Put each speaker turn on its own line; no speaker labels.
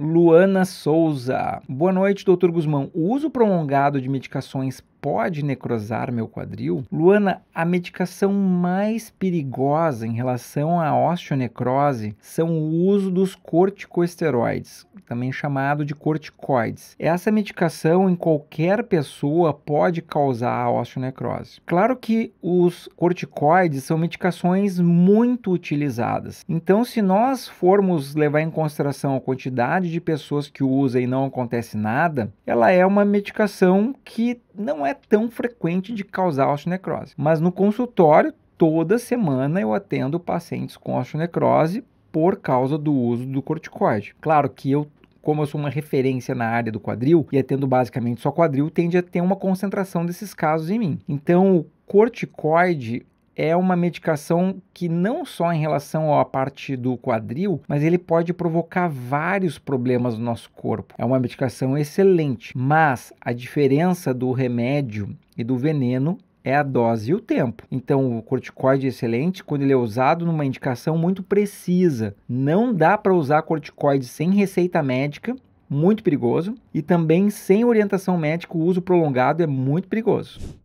Luana Souza. Boa noite, doutor Guzmão. O uso prolongado de medicações pode necrosar meu quadril? Luana, a medicação mais perigosa em relação à osteonecrose são o uso dos corticosteroides, também chamado de corticoides. Essa medicação em qualquer pessoa pode causar a osteonecrose. Claro que os corticoides são medicações muito utilizadas. Então, se nós formos levar em consideração a quantidade de pessoas que usa e não acontece nada, ela é uma medicação que não é tão frequente de causar osteonecrose. Mas no consultório, toda semana eu atendo pacientes com osteonecrose por causa do uso do corticoide. Claro que eu como eu sou uma referência na área do quadril e atendo basicamente só quadril, tende a ter uma concentração desses casos em mim. Então, o corticoide é uma medicação que não só em relação à parte do quadril, mas ele pode provocar vários problemas no nosso corpo. É uma medicação excelente, mas a diferença do remédio e do veneno é a dose e o tempo. Então, o corticoide é excelente quando ele é usado numa indicação muito precisa. Não dá para usar corticoide sem receita médica, muito perigoso, e também sem orientação médica, o uso prolongado é muito perigoso.